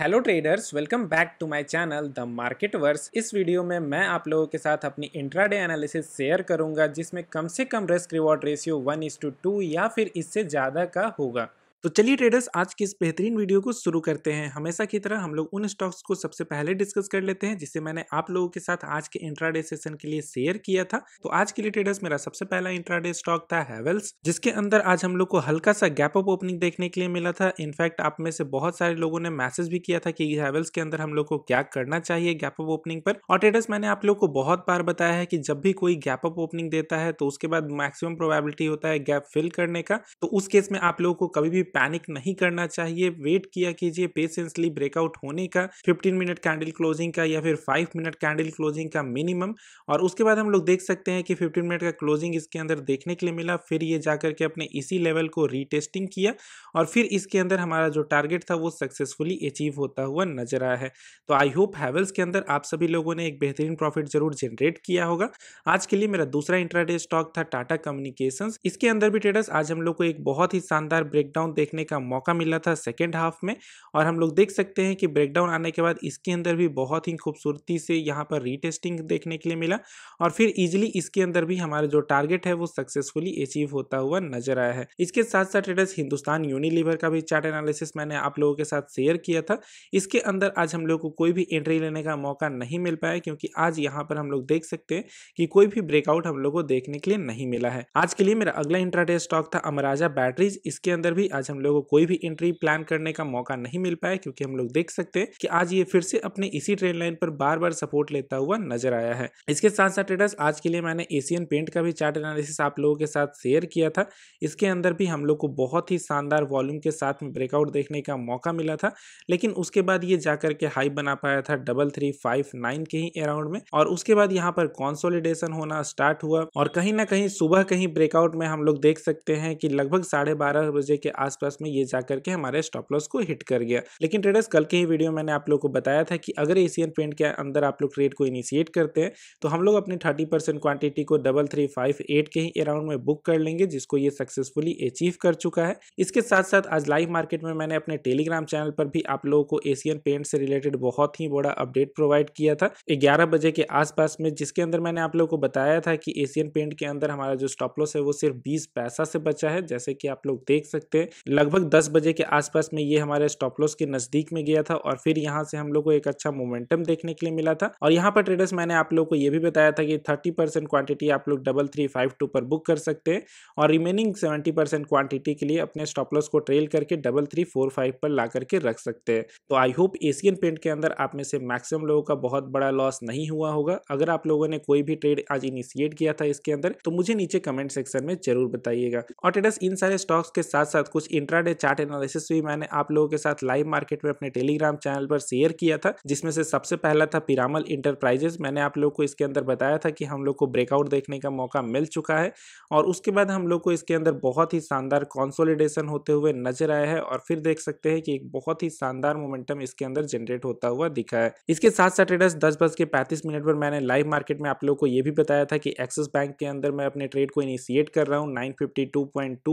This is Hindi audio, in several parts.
hello traders welcome back to my channel the market verse इस वीडियो में मैं आप लोगों के साथ अपनी इंट्राडे एनालिसिस शेयर करूंगा जिसमें कम से कम risk reward ratio one is to two या फिर इससे ज़्यादा का होगा तो चलिए ट्रेडर्स आज की इस बेहतरीन वीडियो को शुरू करते हैं हमेशा की तरह हम लोग उन स्टॉक्स को सबसे पहले डिस्कस कर लेते हैं जिसे मैंने आप लोगों के साथ आज के इंट्राडे सेशन के लिए शेयर किया था तो आज के लिए ट्रेडर्स मेरा सबसे पहला इंट्राडे स्टॉक था हैवेल्स जिसके अंदर आज हम लोग को हल्का सा गैप अप ओपनिंग देखने के लिए मिला था इनफैक्ट आप में से बहुत सारे लोगों ने मैसेज भी किया था कि हैवेल्स के अंदर हम लोग को क्या करना चाहिए गैप अप ओपनिंग पर और ट्रेडर्स मैंने आप लोग को बहुत बार बताया है कि जब भी कोई गैप अप ओपनिंग देता है तो उसके बाद मैक्सिमम प्रोबेबिलिटी होता है गैप फिल करने का तो उस केस में आप लोगों को कभी भी भी पैनिक नहीं करना चाहिए वेट किया कीजिए पेशेंसली ब्रेकआउट होने का 15 मिनट कैंडल क्लोजिंग का या फिर 5 मिनट कैंडल क्लोजिंग का मिनिमम और उसके बाद हम लोग देख सकते हैं कि 15 मिनट का क्लोजिंग इसके अंदर देखने के लिए मिला फिर ये जाकर के अपने इसी लेवल को रीटेस्टिंग किया और फिर इसके अंदर हमारा जो टारगेट था वो सक्सेसफुली अचीव होता हुआ नजर आया है तो आई होप हैवल्स के अंदर आप सभी लोगों ने एक बेहतरीन प्रॉफिट जरूर जनरेट किया होगा आज के लिए मेरा दूसरा इंट्राडे स्टॉक था टाटा कम्युनिकेशन इसके अंदर भी ट्रेडर्स आज हम लोग को एक बहुत ही शानदार ब्रेकडाउन देखने का मौका मिला था सेकेंड हाफ में और हम लोग देख सकते हैं कि ब्रेकडाउन आने के बाद इसके अंदर भी बहुत ही खूबसूरती से यहाँ पर रीटेस्टिंग देखने के लिए मिला और फिर इजिली इसके अंदर भी हमारा जो टारगेट है वो सक्सेसफुली अचीव होता हुआ नजर आया है इसके साथ साथ ट्रेडर्स हिंदुस्तान यूनिलीवर का भी चार्ट एनालिसिस मैंने आप लोगों के साथ शेयर किया था इसके अंदर आज हम लोग को कोई भी एंट्री लेने का मौका नहीं मिल पाया क्योंकि आज यहाँ पर हम लोग देख सकते हैं कि कोई भी ब्रेकआउट हम लोग को देखने के लिए नहीं मिला है आज के लिए मेरा अगला इंट्राडे स्टॉक था अमराजा बैटरीज इसके अंदर भी आज से हम लोगों को कोई भी एंट्री प्लान करने का मौका नहीं मिल पाया क्योंकि हम लोग देख सकते हैं कि आज ये फिर से अपने इसी ट्रेन लाइन पर बार बार सपोर्ट लेता हुआ नजर आया है इसके साथ साथ ट्रेडर्स आज के लिए मैंने एशियन पेंट का भी चार्ट एनालिसिस आप लोगों के साथ शेयर किया था इसके अंदर भी हम लोग को बहुत ही शानदार वॉल्यूम के साथ में ब्रेकआउट देखने का मौका मिला था लेकिन उसके बाद ये जाकर के हाई बना पाया था डबल थ्री फाइव नाइन के ही अराउंड में और उसके बाद यहाँ पर कॉन्सोलिडेशन होना स्टार्ट हुआ और कहीं ना कहीं सुबह कहीं ब्रेकआउट में हम लोग देख सकते हैं कि लगभग साढ़े बारह बजे के आस आसपास में ये जाकर करके हमारे स्टॉप लॉस को हिट कर गया लेकिन ट्रेडर्स कल के ही वीडियो मैंने आप लोग को बताया था कि अगर एशियन पेंट के अंदर आप लोग ट्रेड को इनिशिएट करते हैं तो हम लोग अपनी थर्टी परसेंट क्वांटिटी को डबल थ्री फाइव एट के ही अराउंड में बुक कर लेंगे जिसको ये सक्सेसफुली अचीव कर चुका है इसके साथ साथ आज लाइव मार्केट में मैंने अपने टेलीग्राम चैनल पर भी आप लोगों को एशियन पेंट से रिलेटेड बहुत ही बड़ा अपडेट प्रोवाइड किया था ग्यारह बजे के आसपास में जिसके अंदर मैंने आप लोगों को बताया था कि एशियन पेंट के अंदर हमारा जो स्टॉप लॉस है वो सिर्फ बीस पैसा से बचा है जैसे कि आप लोग देख सकते हैं लगभग 10 बजे के आसपास में ये हमारे स्टॉप लॉस के नज़दीक में गया था और फिर यहाँ से हम लोग को एक अच्छा मोमेंटम देखने के लिए मिला था और यहाँ पर ट्रेडर्स मैंने आप लोग को ये भी बताया था कि थर्टी परसेंट क्वांटिटी आप लोग डबल थ्री फाइव टू पर बुक कर सकते हैं और रिमेनिंग सेवेंटी परसेंट क्वांटिटी के लिए अपने स्टॉप लॉस को ट्रेल करके डबल थ्री फोर फाइव पर ला करके रख सकते हैं तो आई होप एशियन पेंट के अंदर आप में से मैक्सिमम लोगों का बहुत बड़ा लॉस नहीं हुआ होगा अगर आप लोगों ने कोई भी ट्रेड आज इनिशिएट किया था इसके अंदर तो मुझे नीचे कमेंट सेक्शन में जरूर बताइएगा और ट्रेडर्स इन सारे स्टॉक्स के साथ साथ कुछ इंट्राडे चार्ट एनालिसिस भी मैंने आप लोगों के साथ लाइव मार्केट में अपने टेलीग्राम चैनल पर शेयर किया था जिसमें से सबसे पहला था पिरामल इंटरप्राइजेस मैंने आप लोग को इसके अंदर बताया था कि हम लोग को ब्रेकआउट देखने का मौका मिल चुका है और उसके बाद हम लोग को इसके अंदर बहुत ही शानदार कॉन्सोलिडेशन होते हुए नजर आया है और फिर देख सकते हैं कि एक बहुत ही शानदार मोमेंटम इसके अंदर जनरेट होता हुआ दिखा है इसके साथ साथ ट्रेडर्स दस बज के पैंतीस मिनट पर मैंने लाइव मार्केट में आप लोग को यह भी बताया था कि एक्सिस बैंक के अंदर मैं अपने ट्रेड को इनिशिएट कर रहा हूँ नाइन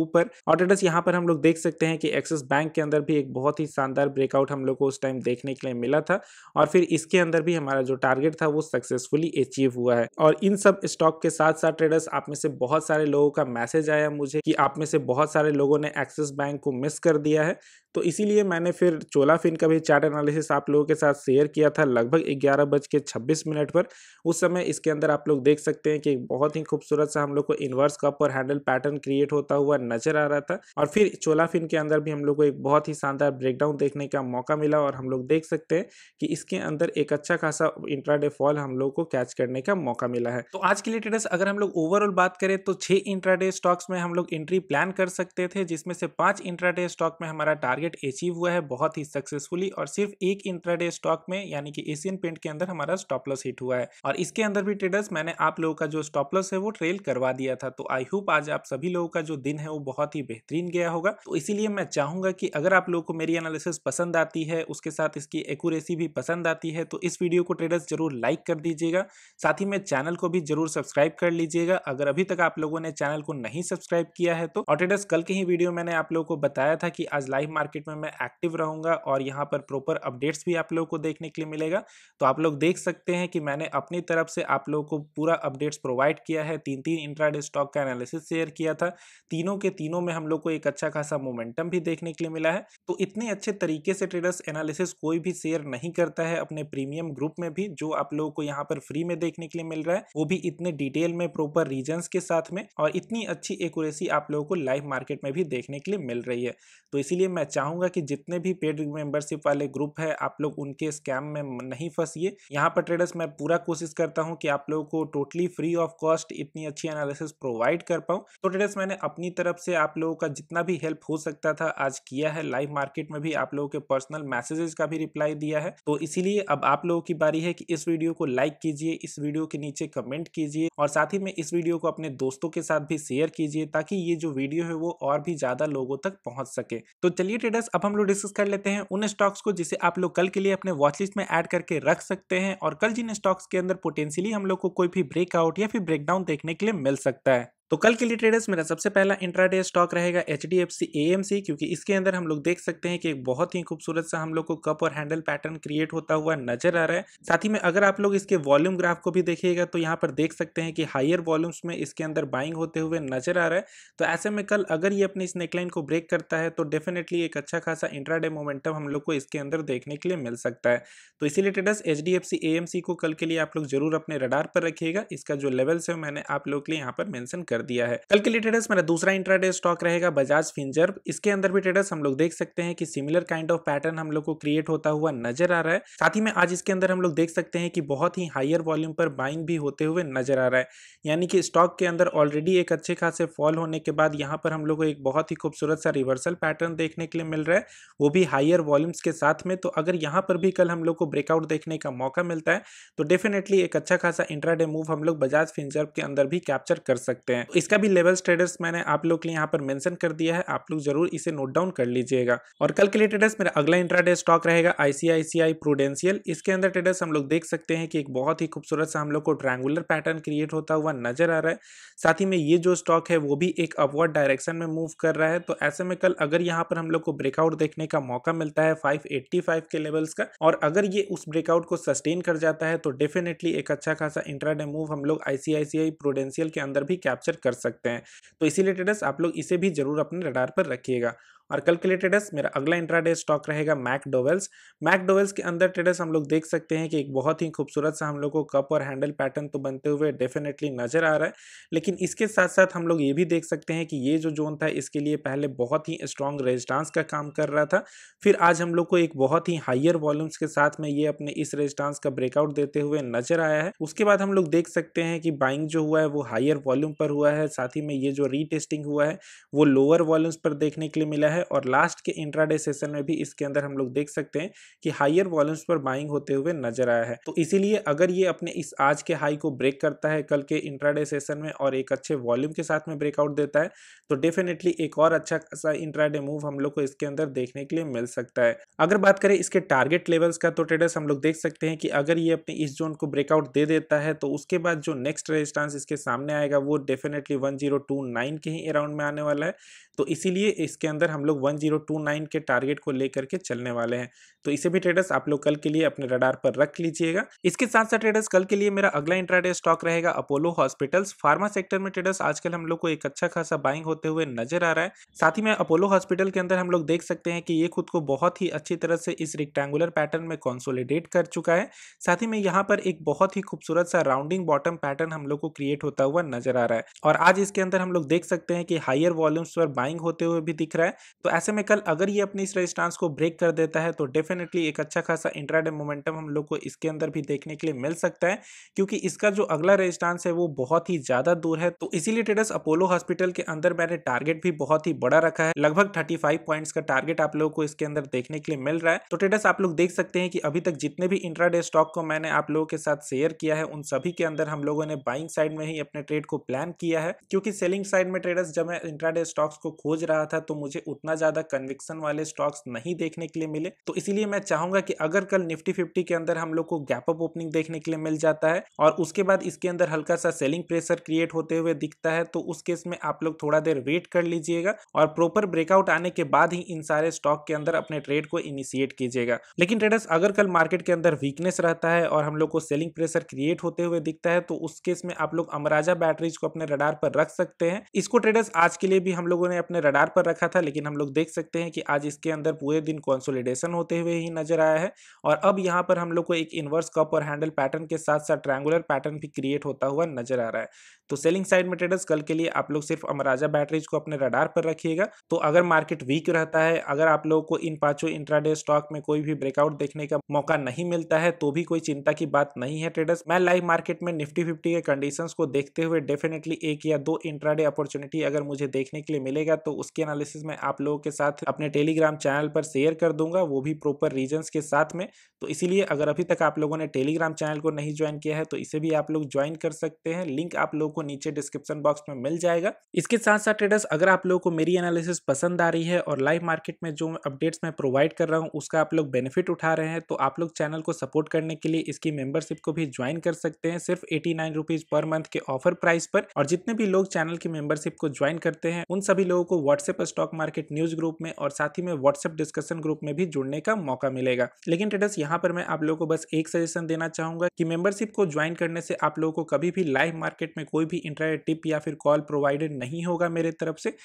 पर और ट्रेडर्स यहाँ पर हम लोग देख देख सकते हैं कि एक्सिस बैंक के अंदर भी एक बहुत ही शानदार ब्रेकआउट हम लोग को उस टाइम देखने के लिए मिला था और फिर इसके अंदर भी हमारा जो टारगेट था वो सक्सेसफुली अचीव हुआ है और इन सब स्टॉक के साथ साथ ट्रेडर्स आप में से बहुत सारे लोगों का मैसेज आया मुझे कि आप में से बहुत सारे लोगों ने एक्सिस बैंक को मिस कर दिया है तो इसीलिए मैंने फिर चोला फिन का भी चार्ट एनालिसिस आप लोगों के साथ शेयर किया था लगभग ग्यारह बज के छब्बीस मिनट पर उस समय इसके अंदर आप लोग देख सकते हैं कि बहुत ही खूबसूरत सा हम लोग को इन्वर्स कप और हैंडल पैटर्न क्रिएट होता हुआ नजर आ रहा था और फिर चोला फिन के अंदर भी हम लोग को एक बहुत ही शानदार ब्रेकडाउन देखने का मौका मिला और हम लोग देख सकते हैं कि इसके अंदर एक अच्छा खासा इंट्राडे फॉल हम लोग को कैच करने का मौका मिला है तो आज के लिए अगर हम लोग ओवरऑल बात करें तो छह इंट्राडे स्टॉक्स में हम लोग एंट्री प्लान कर सकते थे जिसमें से पांच इंट्राडे स्टॉक में हमारा टारगेट टारगेट अचीव हुआ है बहुत ही सक्सेसफुली और सिर्फ एक इंट्राडे स्टॉक में यानी कि एशियन पेंट के अंदर हमारा स्टॉप लॉस हिट हुआ है और इसके अंदर भी ट्रेडर्स मैंने आप लोगों का जो स्टॉप लॉस है वो ट्रेल करवा दिया था तो आई होप आज आप सभी लोगों का जो दिन है वो बहुत ही बेहतरीन गया होगा तो इसीलिए मैं चाहूंगा कि अगर आप लोगों को मेरी एनालिसिस पसंद आती है उसके साथ इसकी एक्यूरेसी भी पसंद आती है तो इस वीडियो को ट्रेडर्स जरूर लाइक कर दीजिएगा साथ ही में चैनल को भी जरूर सब्सक्राइब कर लीजिएगा अगर अभी तक आप लोगों ने चैनल को नहीं सब्सक्राइब किया है तो और ट्रेडर्स कल के ही वीडियो मैंने आप लोगों को बताया था कि आज लाइव मार्केट मार्केट में मैं एक्टिव रहूँगा और यहाँ पर प्रॉपर अपडेट्स भी आप लोगों को देखने के लिए मिलेगा तो आप लोग देख सकते हैं कि मैंने अपनी तरफ से आप लोगों को पूरा अपडेट्स प्रोवाइड किया है तीन तीन इंट्राडे स्टॉक का एनालिसिस शेयर किया था तीनों के तीनों में हम लोग को एक अच्छा खासा मोमेंटम भी देखने के लिए मिला है तो इतने अच्छे तरीके से ट्रेडर्स एनालिसिस कोई भी शेयर नहीं करता है अपने प्रीमियम ग्रुप में भी जो आप लोगों को यहाँ पर फ्री में देखने के लिए मिल रहा है वो भी इतने डिटेल में प्रॉपर रीजन के साथ में और इतनी अच्छी एक्यूरेसी आप लोगों को लाइव मार्केट में भी देखने के लिए मिल रही है तो इसीलिए मैं चाहूंगा कि जितने भी पेड मेंबरशिप वाले ग्रुप है आप लोग उनके स्कैम में नहीं फंसिए यहाँ पर ट्रेडर्स मैं पूरा कोशिश करता हूँ कि आप लोगों को टोटली फ्री ऑफ कॉस्ट इतनी अच्छी एनालिसिस प्रोवाइड कर पाऊँ तो ट्रेडर्स मैंने अपनी तरफ से आप लोगों का जितना भी हेल्प हो सकता था आज किया है लाइव मार्केट में भी आप लोगों के पर्सनल मैसेजेस का भी रिप्लाई दिया है तो इसीलिए अब आप लोगों की बारी है कि इस वीडियो को लाइक कीजिए इस वीडियो के नीचे कमेंट कीजिए और साथ ही में इस वीडियो को अपने दोस्तों के साथ भी शेयर कीजिए ताकि ये जो वीडियो है वो और भी ज्यादा लोगों तक पहुंच सके तो चलिए ट्रेडर्स अब हम लोग डिस्कस कर लेते हैं उन स्टॉक्स को जिसे आप लोग कल के लिए अपने वॉचलिस्ट में ऐड करके रख सकते हैं और कल जिन स्टॉक्स के अंदर पोटेंशियली हम लोग को कोई भी ब्रेकआउट या फिर ब्रेकडाउन देखने के लिए मिल सकता है तो कल के लिए ट्रेडर्स मेरा सबसे पहला इंट्राडे स्टॉक रहेगा H D F C A M C क्योंकि इसके अंदर हम लोग देख सकते हैं कि एक बहुत ही खूबसूरत सा हम लोग को कप और हैंडल पैटर्न क्रिएट होता हुआ नजर आ रहा है साथ ही में अगर आप लोग इसके वॉल्यूम ग्राफ को भी देखिएगा तो यहाँ पर देख सकते हैं कि हायर वॉल्यूम्स में इसके अंदर बाइंग होते हुए नजर आ रहा है तो ऐसे में कल अगर ये अपने इस नेकलाइन को ब्रेक करता है तो डेफिनेटली एक अच्छा खासा इंट्राडे मोमेंटम हम लोग को इसके अंदर देखने के लिए मिल सकता है तो इसीलिए traders H D F C A M C को कल के लिए आप लोग जरूर अपने रडार पर रखिएगा इसका जो लेवल्स है मैंने आप लोग के लिए यहाँ पर मैंशन कर दिया है कल के लिए ट्रेडर्स मेरा दूसरा इंट्राडे स्टॉक रहेगा बजाज फिंजर इसके अंदर भी ट्रेडर्स हम लोग देख सकते हैं कि सिमिलर काइंड ऑफ पैटर्न हम लोग को क्रिएट होता हुआ नजर आ रहा है साथ ही में आज इसके अंदर हम लोग देख सकते हैं कि बहुत ही हायर वॉल्यूम पर बाइंग भी होते हुए नजर आ रहा है यानी कि स्टॉक के अंदर ऑलरेडी एक अच्छे खासे फॉल होने के बाद यहाँ पर हम लोग को एक बहुत ही खूबसूरत सा रिवर्सल पैटर्न देखने के लिए मिल रहा है वो भी हायर वॉल्यूम्स के साथ में तो अगर यहाँ पर भी कल हम लोग को ब्रेकआउट देखने का मौका मिलता है तो डेफिनेटली एक अच्छा खासा इंट्राडे मूव हम लोग बजाज फिंजर के अंदर भी कैप्चर कर सकते हैं इसका भी लेवल ट्रेडर्स मैंने आप लोग के लिए यहाँ पर मेंशन कर दिया है आप लोग जरूर इसे नोट डाउन कर लीजिएगा और कल के लिए ट्रेडर्स मेरा अगला इंट्राडे स्टॉक रहेगा आईसीआईसीआई प्रूडेंशियल इसके अंदर ट्रेडर्स हम लोग देख सकते हैं कि एक बहुत ही खूबसूरत सा हम लोग को ट्रैंगुलर पैटर्न क्रिएट होता हुआ नजर आ रहा है साथ ही में ये जो स्टॉक है वो भी एक अपवर्ड डायरेक्शन में मूव कर रहा है तो ऐसे में कल अगर यहाँ पर हम लोग को ब्रेकआउट देखने का मौका मिलता है फाइव के लेवल्स का और अगर ये उस ब्रेकआउट को सस्टेन कर जाता है तो डेफिनेटली एक अच्छा खासा इंट्राडे मूव हम लोग आईसीआईसीआई प्रोडेंशियल के अंदर भी कैप्चर कैप्चर कर सकते हैं तो इसीलिए ट्रेडर्स आप लोग इसे भी जरूर अपने रडार पर रखिएगा और लिए ट्रेडर्स मेरा अगला इंट्राडे स्टॉक रहेगा मैक मैक मैकडोवेल्स के अंदर ट्रेडर्स हम लोग देख सकते हैं कि एक बहुत ही खूबसूरत सा हम लोग को कप और हैंडल पैटर्न तो बनते हुए डेफिनेटली नजर आ रहा है लेकिन इसके साथ साथ हम लोग ये भी देख सकते हैं कि ये जो जोन था इसके लिए पहले बहुत ही स्ट्रॉन्ग रेजिस्टांस का काम कर रहा था फिर आज हम लोग को एक बहुत ही हाइयर वॉल्यूम्स के साथ में ये अपने इस रेजिस्टांस का ब्रेकआउट देते हुए नजर आया है उसके बाद हम लोग देख सकते हैं कि बाइंग जो हुआ है वो हायर वॉल्यूम पर हुआ है साथ ही में ये जो रीटेस्टिंग हुआ है वो लोअर वॉल्यूम्स पर देखने के लिए मिला है है और लास्ट के इंट्राडे सेशन में भी इसके अंदर हम लोग देख सकते हैं कि हायर वॉल्यूम्स पर बाइंग होते हुए नजर आया है तो इसीलिए अगर ये अपने इस आज के हाई को ब्रेक करता है कल के इंट्राडे सेशन में और एक अच्छे वॉल्यूम के साथ में ब्रेकआउट देता है तो डेफिनेटली एक और अच्छा खासा इंट्राडे मूव हम लोग को इसके अंदर देखने के लिए मिल सकता है अगर बात करें इसके टारगेट लेवल्स का तो ट्रेडर्स हम लोग देख सकते हैं कि अगर ये अपने इस जोन को ब्रेकआउट दे देता है तो उसके बाद जो नेक्स्ट रेजिस्टेंस इसके सामने आएगा वो डेफिनेटली 1029 के ही अराउंड में आने वाला है तो इसीलिए इसके अंदर हम जीरो लोग 1029 के टारगेट को लेकर के चलने वाले हैं तो इसे भी ट्रेडर्स आप लोग कल के लिए अपने रडार पर रख लीजिएगा इसके साथ साथ ट्रेडर्स कल के लिए मेरा अगला इंट्राडे स्टॉक रहेगा अपोलो हॉस्पिटल्स फार्मा सेक्टर में ट्रेडर्स आजकल हम लोग को एक अच्छा खासा बाइंग होते हुए नजर आ रहा है साथ ही में अपोलो हॉस्पिटल के अंदर हम लोग देख सकते हैं कि ये खुद को बहुत ही अच्छी तरह से इस रेक्टेंगुलर पैटर्न में कॉन्सोलिडेट कर चुका है साथ ही में यहाँ पर एक बहुत ही खूबसूरत सा राउंडिंग बॉटम पैटर्न हम लोग को क्रिएट होता हुआ नजर आ रहा है और आज इसके अंदर हम लोग देख सकते हैं कि हायर वॉल्यूम्स पर बाइंग होते हुए भी दिख रहा है तो ऐसे में कल अगर ये अपनी इस रेजिस्टेंस को ब्रेक कर देता है तो डेफिनेटली एक अच्छा खासा इंट्राडे मोमेंटम हम लोग को इसके अंदर भी देखने के लिए मिल सकता है क्योंकि इसका जो अगला रेजिस्टेंस है वो बहुत ही ज़्यादा दूर है तो इसीलिए ट्रेडर्स अपोलो हॉस्पिटल के अंदर मैंने टारगेट भी बहुत ही बड़ा रखा है लगभग थर्टी पॉइंट्स का टारगेट आप लोगों को इसके अंदर देखने के लिए मिल रहा है तो ट्रेडर्स आप लोग देख सकते हैं कि अभी तक जितने भी इंट्राडे स्टॉक को मैंने आप लोगों के साथ शेयर किया है उन सभी के अंदर हम लोगों ने बाइंग साइड में ही अपने ट्रेड को प्लान किया है क्योंकि सेलिंग साइड में ट्रेडर्स जब मैं इंट्राडे स्टॉक्स को खोज रहा था तो मुझे उतना इतना ज्यादा कन्विक्सन वाले स्टॉक्स नहीं देखने के लिए मिले तो इसलिए मैं चाहूंगा कि अगर कल निफ्टी फिफ्टी के अंदर हम लोग को गैप अप ओपनिंग देखने के लिए मिल जाता है और उसके बाद इसके अंदर हल्का सा सेलिंग प्रेशर क्रिएट होते हुए दिखता है तो उस केस में आप लोग थोड़ा देर वेट कर लीजिएगा और प्रॉपर ब्रेकआउट आने के बाद ही इन सारे स्टॉक के अंदर अपने ट्रेड को इनिशिएट कीजिएगा लेकिन ट्रेडर्स अगर कल मार्केट के अंदर वीकनेस रहता है और हम लोग को सेलिंग प्रेशर क्रिएट होते हुए दिखता है तो उस केस में आप लोग अमराजा बैटरीज को अपने रडार पर रख सकते हैं इसको ट्रेडर्स आज के लिए भी हम लोगों ने अपने रडार पर रखा था लेकिन हम लोग लोग देख सकते हैं कि आज इसके अंदर पूरे दिन कॉन्सोलिडेशन होते हुए ही नजर आया है और अब यहाँ पर हम लोग को एक इन्वर्स कप और हैंडल पैटर्न के साथ साथ ट्रैंगुलर पैटर्न भी क्रिएट होता हुआ नजर आ रहा है तो सेलिंग साइड में ट्रेडर्स कल के लिए आप लोग सिर्फ अमराजा बैटरीज को अपने रडार पर रखिएगा तो अगर मार्केट वीक रहता है अगर आप लोगों को इन पांचों इंट्राडे स्टॉक में कोई भी ब्रेकआउट देखने का मौका नहीं मिलता है तो भी कोई चिंता की बात नहीं है ट्रेडर्स मैं लाइव मार्केट में निफ्टी फिफ्टी के कंडीशन को देखते हुए डेफिनेटली एक या दो इंट्राडे अपॉर्चुनिटी अगर मुझे देखने के लिए मिलेगा तो उसके एनालिसिस में आप लोग लोगों के साथ अपने टेलीग्राम चैनल पर शेयर कर दूंगा वो भी प्रॉपर रीजन्स के साथ में तो इसीलिए अगर अभी तक आप लोगों ने टेलीग्राम चैनल को नहीं ज्वाइन किया है तो इसे भी आप लोग ज्वाइन कर सकते हैं लिंक आप लोगों को नीचे डिस्क्रिप्शन बॉक्स में मिल जाएगा इसके साथ साथ ट्रेडर्स अगर आप लोगों को मेरी एनालिसिस पसंद आ रही है और लाइव मार्केट में जो अपडेट्स मैं प्रोवाइड कर रहा हूँ उसका आप लोग बेनिफिट उठा रहे हैं तो आप लोग चैनल को सपोर्ट करने के लिए इसकी मेंबरशिप को भी ज्वाइन कर सकते हैं सिर्फ eighty nine rupees per month के ऑफर प्राइस पर और जितने भी लोग चैनल की मेंबरशिप को ज्वाइन करते हैं उन सभी लोगों को WhatsApp stock market news group में और साथ ही में व्हाट्सएप डिस्कशन ग्रुप में भी जुड़ने का मौका मिलेगा लेकिन ट्रेडर्स यहाँ पर मैं आप लोगों को बस एक सजेशन देना चाहूंगा कि मेंबरशिप को ज्वाइन करने से आप लोगों को कभी भी लाइव मार्केट में कोई भी इंटरनेट टिप या फिर कॉल प्रोवाइडेड नहीं होगा मेरे तरफ से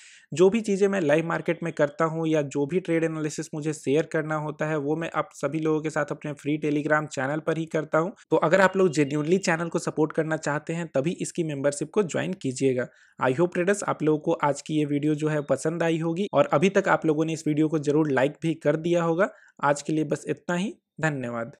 जो भी चीज़ें मैं लाइव मार्केट में करता हूँ या जो भी ट्रेड एनालिसिस मुझे शेयर करना होता है वो मैं आप सभी लोगों के साथ अपने फ्री टेलीग्राम चैनल पर ही करता हूँ तो अगर आप लोग जेन्यूनली चैनल को सपोर्ट करना चाहते हैं तभी इसकी मेंबरशिप को ज्वाइन कीजिएगा आई होप ट्रेडर्स आप लोगों को आज की ये वीडियो जो है पसंद आई होगी और अभी तक आप लोगों ने इस वीडियो को ज़रूर लाइक भी कर दिया होगा आज के लिए बस इतना ही धन्यवाद